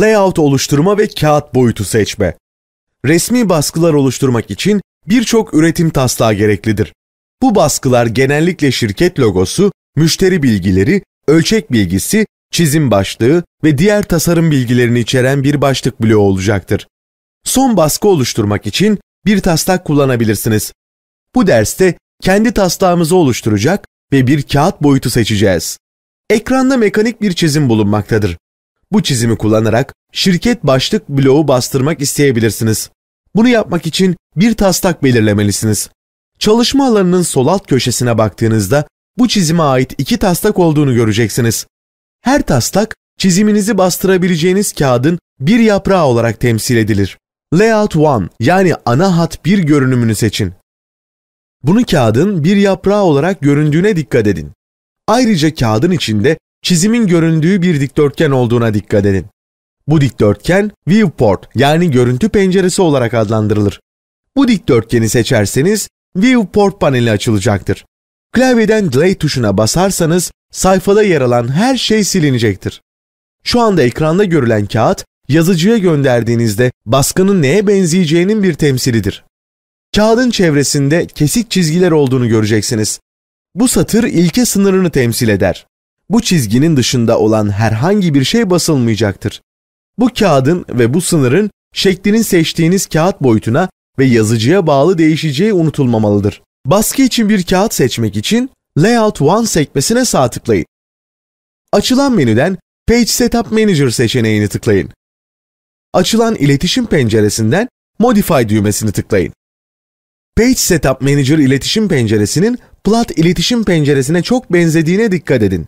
layout oluşturma ve kağıt boyutu seçme. Resmi baskılar oluşturmak için birçok üretim taslağı gereklidir. Bu baskılar genellikle şirket logosu, müşteri bilgileri, ölçek bilgisi, çizim başlığı ve diğer tasarım bilgilerini içeren bir başlık bloğu olacaktır. Son baskı oluşturmak için bir taslak kullanabilirsiniz. Bu derste kendi taslağımızı oluşturacak ve bir kağıt boyutu seçeceğiz. Ekranda mekanik bir çizim bulunmaktadır. Bu çizimi kullanarak şirket başlık bloğu bastırmak isteyebilirsiniz. Bunu yapmak için bir taslak belirlemelisiniz. Çalışma alanının sol alt köşesine baktığınızda bu çizime ait iki taslak olduğunu göreceksiniz. Her taslak çiziminizi bastırabileceğiniz kağıdın bir yaprağı olarak temsil edilir. Layout 1 yani ana hat bir görünümünü seçin. Bunu kağıdın bir yaprağı olarak göründüğüne dikkat edin. Ayrıca kağıdın içinde çizimin göründüğü bir dikdörtgen olduğuna dikkat edin. Bu dikdörtgen viewport yani görüntü penceresi olarak adlandırılır. Bu dikdörtgeni seçerseniz viewport paneli açılacaktır. Klavyeden delay tuşuna basarsanız sayfada yer alan her şey silinecektir. Şu anda ekranda görülen kağıt yazıcıya gönderdiğinizde baskının neye benzeyeceğinin bir temsilidir. Kağıdın çevresinde kesik çizgiler olduğunu göreceksiniz. Bu satır ilke sınırını temsil eder bu çizginin dışında olan herhangi bir şey basılmayacaktır. Bu kağıdın ve bu sınırın şeklinin seçtiğiniz kağıt boyutuna ve yazıcıya bağlı değişeceği unutulmamalıdır. Baskı için bir kağıt seçmek için Layout 1 sekmesine sağ tıklayın. Açılan menüden Page Setup Manager seçeneğini tıklayın. Açılan iletişim penceresinden Modify düğmesini tıklayın. Page Setup Manager iletişim penceresinin Plot iletişim penceresine çok benzediğine dikkat edin.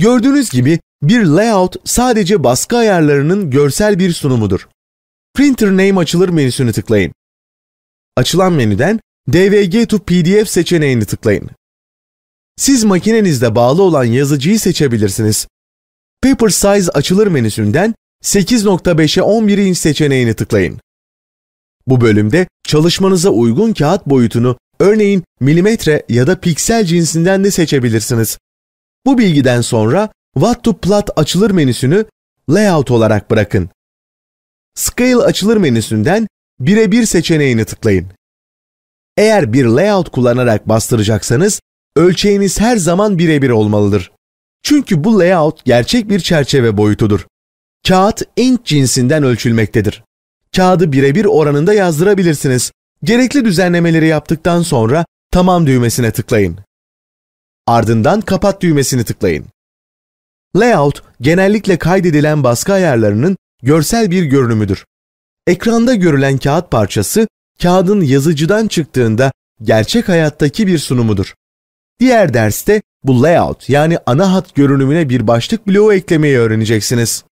Gördüğünüz gibi bir layout sadece baskı ayarlarının görsel bir sunumudur. Printer Name açılır menüsünü tıklayın. Açılan menüden DVG to PDF seçeneğini tıklayın. Siz makinenizde bağlı olan yazıcıyı seçebilirsiniz. Paper Size açılır menüsünden 8.5'e 11 inç seçeneğini tıklayın. Bu bölümde çalışmanıza uygun kağıt boyutunu örneğin milimetre ya da piksel cinsinden de seçebilirsiniz. Bu bilgiden sonra What to Plot açılır menüsünü Layout olarak bırakın. Scale açılır menüsünden birebir seçeneğini tıklayın. Eğer bir layout kullanarak bastıracaksanız ölçeğiniz her zaman birebir olmalıdır. Çünkü bu layout gerçek bir çerçeve boyutudur. Kağıt inç cinsinden ölçülmektedir. Kağıdı birebir oranında yazdırabilirsiniz. Gerekli düzenlemeleri yaptıktan sonra tamam düğmesine tıklayın. Ardından kapat düğmesini tıklayın. Layout genellikle kaydedilen baskı ayarlarının görsel bir görünümüdür. Ekranda görülen kağıt parçası kağıdın yazıcıdan çıktığında gerçek hayattaki bir sunumudur. Diğer derste bu layout yani ana hat görünümüne bir başlık bloğu eklemeyi öğreneceksiniz.